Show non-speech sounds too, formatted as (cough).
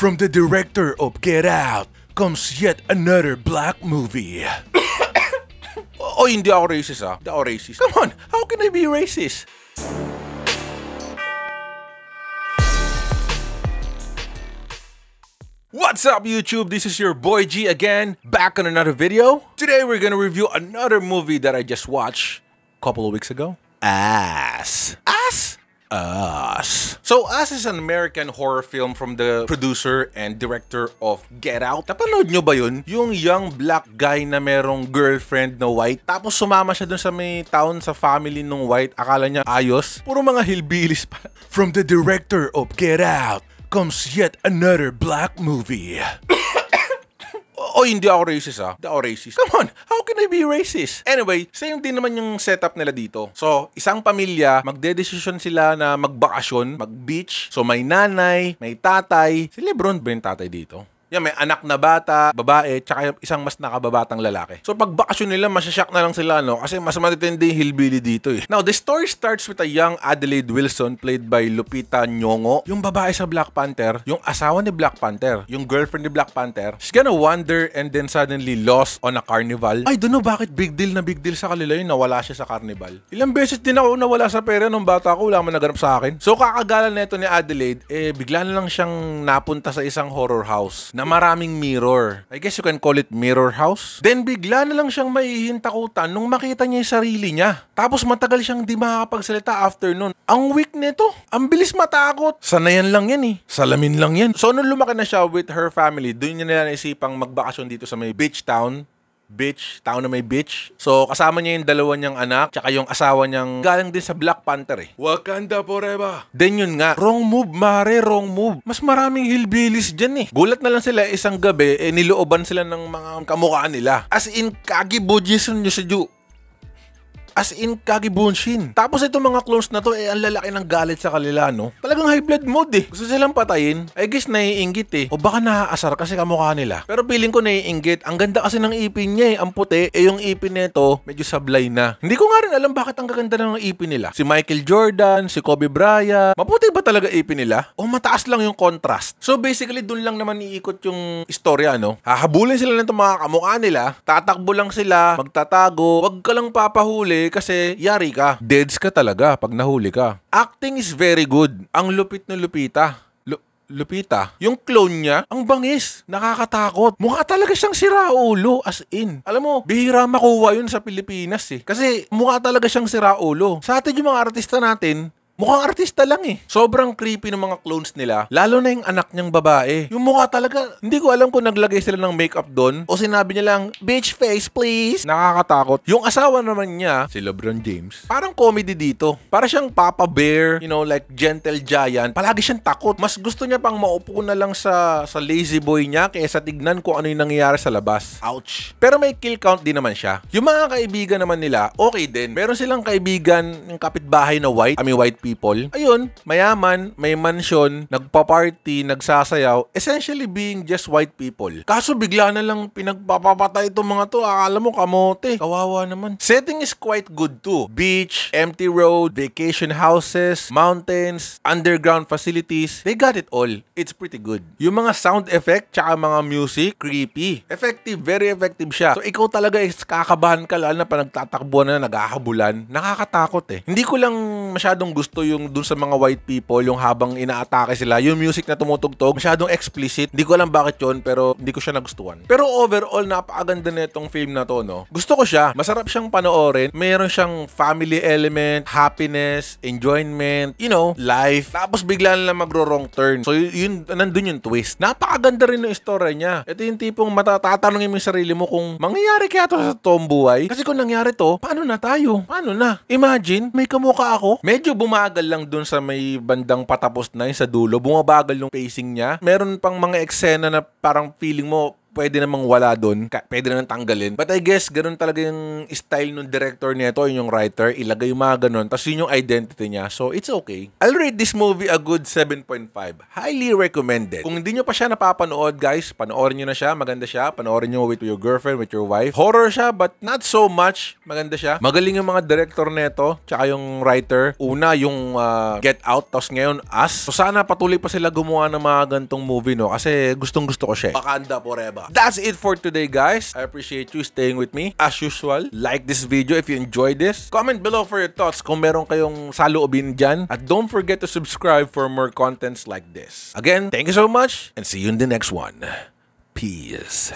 From the director of Get Out comes yet another black movie. (coughs) oh, hindi ako racist ah. Hindi ako racist. Come on, how can I be racist? What's up YouTube? This is your boy G again, back on another video. Today we're gonna review another movie that I just watched a couple of weeks ago. Ass. Ass! Us. So Us is an American horror film from the producer and director of Get Out. Napanood nyo ba yun? Yung young black guy na merong girlfriend na white. Tapos sumama siya dun sa may town sa family nung white. Akala niya ayos. Puro mga hillbillies pa. From the director of Get Out comes yet another black movie. (coughs) oh, hindi ako racist ah. Hindi ako racist. Come on, how can I be racist? Anyway, same din naman yung setup nila dito. So, isang pamilya, magde-decision sila na magbakasyon, mag-beach. So, may nanay, may tatay. Si Lebron ba yung tatay dito? Yan, may anak na bata, babae, tsaka isang mas nakababatang lalaki. So pag bakasyon nila, masyashock na lang sila, no? Kasi mas matitindi yung hillbilly dito, eh. Now, the story starts with a young Adelaide Wilson played by Lupita Nyong'o. Yung babae sa Black Panther, yung asawa ni Black Panther, yung girlfriend ni Black Panther, she's gonna wander and then suddenly lost on a carnival. I don't know bakit big deal na big deal sa kanila yun, nawala siya sa carnival. Ilang beses din ako nawala sa pera nung bata ko, wala man naganap sa akin. So kakagalan na ito ni Adelaide, eh bigla na lang siyang napunta sa isang horror house na maraming mirror. I guess you can call it mirror house. Then bigla na lang siyang maihintakutan nung makita niya yung sarili niya. Tapos matagal siyang di makakapagsalita after nun. Ang weak nito. Ang bilis matakot. Sanayan lang yan eh. Salamin lang yan. So nung lumaki na siya with her family, doon niya na naisipang magbakasyon dito sa may beach town bitch, town na may bitch. So, kasama niya yung dalawa niyang anak, tsaka yung asawa niyang galing din sa Black Panther eh. Wakanda forever! Then yun nga, wrong move, mare, wrong move. Mas maraming hillbillies dyan eh. Gulat na lang sila isang gabi, eh nilooban sila ng mga kamukha nila. As in, kagi bojison nyo sa Jew. As in, Kagi Tapos itong mga clones na to, eh, ang lalaki ng galit sa kanila, no? Talagang high blood mode, eh. Gusto silang patayin. I guess naiingit, eh. O baka naaasar kasi kamukha nila. Pero feeling ko naiingit. Ang ganda kasi ng ipin niya, eh. Ang puti, eh yung ipin nito, medyo sablay na. Hindi ko nga rin alam bakit ang gaganda ng ipin nila. Si Michael Jordan, si Kobe Bryant. Maputi ba talaga ipin nila? O mataas lang yung contrast? So basically, dun lang naman iikot yung istorya, no? Hahabulin sila ng mga kamukha nila. Tatakbo lang sila, magtatago. Huwag ka lang papahuli kasi yari ka. Deads ka talaga pag nahuli ka. Acting is very good. Ang lupit ng lupita. Lupita, yung clone niya, ang bangis, nakakatakot. Mukha talaga siyang siraulo, as in. Alam mo, bihira makuha yun sa Pilipinas eh. Kasi mukha talaga siyang siraulo. Sa atin yung mga artista natin, Mukhang artista lang eh. Sobrang creepy ng mga clones nila, lalo na yung anak niyang babae. Yung mukha talaga, hindi ko alam kung naglagay sila ng makeup doon o sinabi niya lang, bitch face please. Nakakatakot. Yung asawa naman niya, si Lebron James, parang comedy dito. Para siyang Papa Bear, you know, like gentle giant. Palagi siyang takot. Mas gusto niya pang maupo na lang sa, sa lazy boy niya kaysa tignan kung ano yung nangyayari sa labas. Ouch. Pero may kill count din naman siya. Yung mga kaibigan naman nila, okay din. Meron silang kaibigan, yung kapitbahay na white, I mean white people, people. Ayun, mayaman, may mansion, nagpa-party, nagsasayaw, essentially being just white people. Kaso bigla na lang pinagpapapatay itong mga to. Akala mo kamote. Kawawa naman. Setting is quite good too. Beach, empty road, vacation houses, mountains, underground facilities. They got it all. It's pretty good. Yung mga sound effect tsaka mga music, creepy. Effective, very effective siya. So ikaw talaga is kakabahan ka lalo na pa nagtatakbo na naghahabulan. Nakakatakot eh. Hindi ko lang masyadong gusto yung dun sa mga white people, yung habang inaatake sila, yung music na tumutugtog, masyadong explicit. Hindi ko alam bakit yon pero hindi ko siya nagustuhan. Pero overall, napakaganda na itong film na to, no? Gusto ko siya. Masarap siyang panoorin. Meron siyang family element, happiness, enjoyment, you know, life. Tapos bigla na lang magro-wrong turn. So, yun, nandun yung twist. Napakaganda rin ng istorya niya. Ito yung tipong matatatanungin mo yung sarili mo kung mangyayari kaya to sa tomboy Kasi kung nangyari to, paano na tayo? Paano na? Imagine, may kamukha ako, Medyo bumagal lang dun sa may bandang patapos na yun sa dulo. Bumabagal yung pacing niya. Meron pang mga eksena na parang feeling mo pwede namang wala doon, pwede na tanggalin. But I guess, ganun talaga yung style ng director nito, yung writer, ilagay yung mga ganun, tapos yun yung identity niya. So, it's okay. I'll rate this movie a good 7.5. Highly recommended. Kung hindi nyo pa siya napapanood, guys, panoorin nyo na siya, maganda siya, panoorin nyo with your girlfriend, with your wife. Horror siya, but not so much. Maganda siya. Magaling yung mga director nito, tsaka yung writer. Una, yung uh, Get Out, tapos ngayon, Us. So, sana patuloy pa sila gumawa ng mga gantong movie, no? Kasi gustong gusto ko siya. Eh. Wakanda forever iba. That's it for today guys. I appreciate you staying with me. As usual, like this video if you enjoyed this. Comment below for your thoughts kung meron kayong saloobin dyan. At don't forget to subscribe for more contents like this. Again, thank you so much and see you in the next one. Peace.